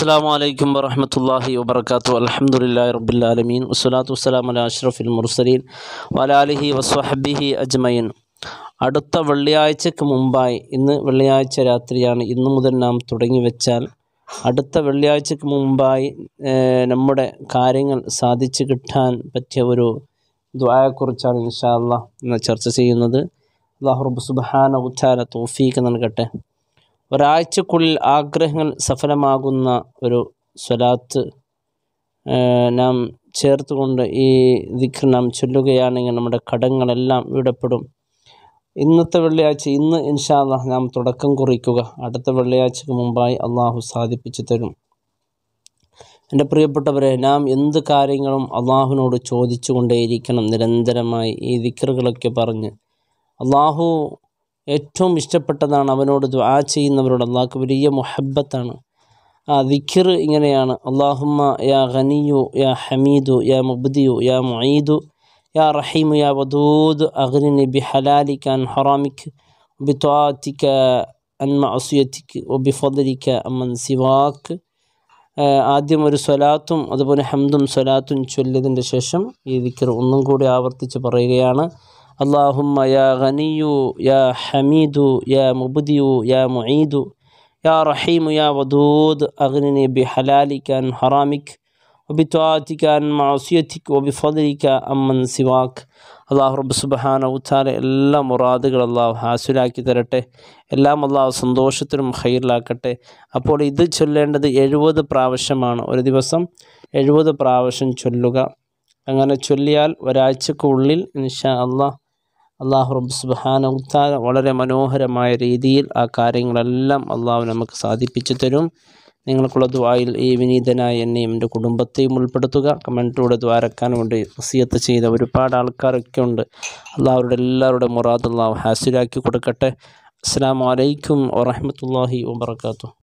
അസ്സാം വലൈക്കും വറഹമത്തല്ലാഹി വബർക്കാത്തു അലഹമുല്ലാ റബുല്ലാലമീൻ വസ്സലാത്തു വസ്സലാം അല അഷ്റഫുൽ മുർസലീൻ വലാലിഹി വസ്വഹബിഹി അജ്മയൻ അടുത്ത വെള്ളിയാഴ്ചക്ക് മുമ്പായി ഇന്ന് വെള്ളിയാഴ്ച രാത്രിയാണ് ഇന്നു മുതൽ നാം തുടങ്ങി വെച്ചാൽ അടുത്ത വെള്ളിയാഴ്ചക്ക് മുമ്പായി നമ്മുടെ കാര്യങ്ങൾ സാധിച്ചു കിട്ടാൻ പറ്റിയ ഒരു ദ്വായെക്കുറിച്ചാണ് ഇൻഷാ ഇന്ന് ചർച്ച ചെയ്യുന്നത് അള്ളാഹുറബ് സുബാന ഉച്ചാര തോഫീക്ക് നൽകട്ടെ ഒരാഴ്ചക്കുള്ളിൽ ആഗ്രഹങ്ങൾ സഫലമാകുന്ന ഒരു സ്വലാത്ത് നാം ചേർത്തുകൊണ്ട് ഈ ദിഖർ നാം ചൊല്ലുകയാണെങ്കിൽ നമ്മുടെ കടങ്ങളെല്ലാം വിടപ്പെടും ഇന്നത്തെ വെള്ളിയാഴ്ച ഇന്ന് ഇൻഷാല്ല നാം തുടക്കം കുറിക്കുക അടുത്ത വെള്ളിയാഴ്ചക്ക് മുമ്പായി അള്ളാഹു സാധിപ്പിച്ചു തരും എൻ്റെ പ്രിയപ്പെട്ടവരെ നാം എന്ത് കാര്യങ്ങളും അള്ളാഹുവിനോട് ചോദിച്ചു കൊണ്ടേയിരിക്കണം നിരന്തരമായി ഈ ദിക്കറുകളൊക്കെ പറഞ്ഞ് അള്ളാഹു ഏറ്റവും ഇഷ്ടപ്പെട്ടതാണ് അവനോട് ദ്വാ ചെയ്യുന്നവരോട് അള്ളാഹ്ക്ക് വലിയ മുഹബത്താണ് ആ ദിഖിർ ഇങ്ങനെയാണ് അള്ളാഹുമ്മ യാ ഖനിയു യാ ഹമീദു യാ മുബ്ദിയു യാ മുഈദു യാ റഹീമു യാ വദൂദ് അഗ്നിനി ബി ഹലാലിക്ക് അൻ ഹറാമിക്ക് ബി ത്വാത്തിക്ക അസുയത്തിക്ക് ഒ ബി ഫദലിക്ക അമ്മൻ സിവാക്ക് ആദ്യം ഒരു സ്വലാത്തും അതുപോലെ ഹംദും സ്വലാത്തും ചൊല്ലിയതിൻ്റെ ശേഷം ഈ ദിക്കർ ഒന്നും കൂടി ആവർത്തിച്ച് പറയുകയാണ് اللهم يا غني يا حميد يا مبدي يا معيد يا رحيم يا ودود أغنني بحلالك عن حرامك وبطاعتك عن معصيتك وبفضلك أمن سواك അള്ളാഹു റബ്ബ് സുബഹാന ഉത്താല എല്ലാ മുറാദുകളും അള്ളാഹു ഹാസുലാക്കി തരട്ടെ എല്ലാം അള്ളാഹു സന്തോഷത്തിനും ഹൈറിലാക്കട്ടെ അപ്പോൾ ഇത് ചൊല്ലേണ്ടത് എഴുപത് പ്രാവശ്യമാണ് ഒരു ദിവസം എഴുപത് പ്രാവശ്യം ചൊല്ലുക അങ്ങനെ ചൊല്ലിയാൽ ഒരാഴ്ചക്കുള്ളിൽ ഇൻഷാ അള്ളാഹ് അള്ളാഹു റബ്ബ് സുബാനുത്താല വളരെ മനോഹരമായ രീതിയിൽ ആ കാര്യങ്ങളെല്ലാം അള്ളാഹു നമുക്ക് സാധിപ്പിച്ചു തരും നിങ്ങൾക്കുള്ള ദ്വായിൽ ഈ വിനീതനായ എന്നെയും എൻ്റെ കുടുംബത്തെയും ഉൾപ്പെടുത്തുക കമൻറ്റിലൂടെ ദ്വാരക്കാൻ വേണ്ടി വസിയത്ത് ചെയ്ത ഒരുപാട് ആൾക്കാരൊക്കെ ഉണ്ട് അള്ളാഹരുടെ എല്ലാവരുടെ മുറാദ് അള്ളാഹു ഹാസിലാക്കി കൊടുക്കട്ടെ അസ്സാം വലൈക്കും വറഹമത്തല്ലാഹി വാത്തു